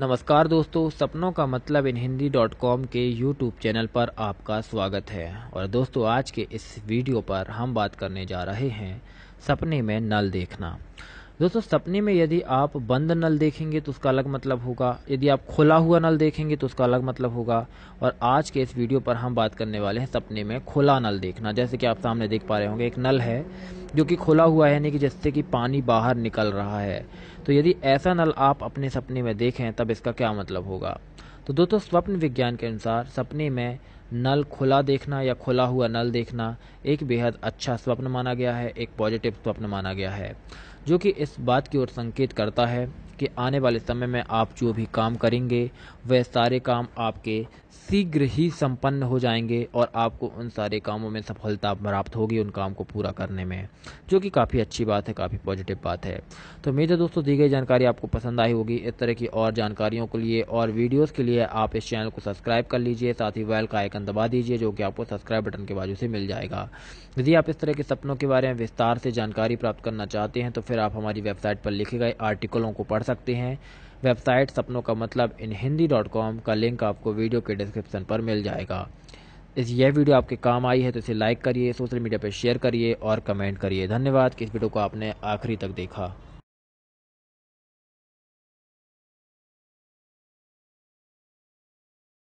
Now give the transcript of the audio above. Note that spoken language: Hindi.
नमस्कार दोस्तों सपनों का मतलब इन हिंदी डॉट कॉम के यूट्यूब चैनल पर आपका स्वागत है और दोस्तों आज के इस वीडियो पर हम बात करने जा रहे हैं सपने में नल देखना दोस्तों सपने में यदि आप बंद नल देखेंगे तो उसका अलग मतलब होगा यदि आप खुला हुआ नल देखेंगे तो उसका अलग मतलब होगा और आज के इस वीडियो पर हम बात करने वाले हैं सपने में खुला नल देखना जैसे कि आप सामने देख पा रहे होंगे एक नल है जो कि खुला हुआ है यानी कि जिससे कि पानी बाहर निकल रहा है तो यदि ऐसा नल आप अपने सपने में देखें तब इसका क्या मतलब होगा तो दोस्तों स्वप्न विज्ञान के अनुसार सपने में नल खुला देखना या खुला हुआ नल देखना एक बेहद अच्छा स्वप्न माना गया है एक पॉजिटिव स्वप्न माना गया है जो कि इस बात की ओर संकेत करता है कि आने वाले समय में आप जो भी काम करेंगे वह सारे काम आपके शीघ्र ही संपन्न हो जाएंगे और आपको उन सारे कामों में सफलता प्राप्त होगी उन काम को पूरा करने में जो कि काफ़ी अच्छी बात है काफ़ी पॉजिटिव बात है तो मेरे दोस्तों दी गई जानकारी आपको पसंद आई होगी इस तरह की और जानकारियों के लिए और वीडियोज़ के लिए आप इस चैनल को सब्सक्राइब कर लीजिए साथ ही वेल का आइकन दबा दीजिए जो कि आपको सब्सक्राइब बटन के बाजू से मिल जाएगा यदि आप इस तरह के सपनों के बारे में विस्तार से जानकारी प्राप्त करना चाहते हैं तो फिर आप हमारी वेबसाइट पर लिखे गए आर्टिकलों को पढ़ सकते हैं वेबसाइट सपनों का मतलब इन हिंदी डॉट कॉम का लिंक आपको वीडियो के डिस्क्रिप्शन पर मिल जाएगा इस यह वीडियो आपके काम आई है तो इसे लाइक करिए सोशल मीडिया पर शेयर करिए और कमेंट करिए धन्यवाद कि इस वीडियो को आपने आखिरी तक देखा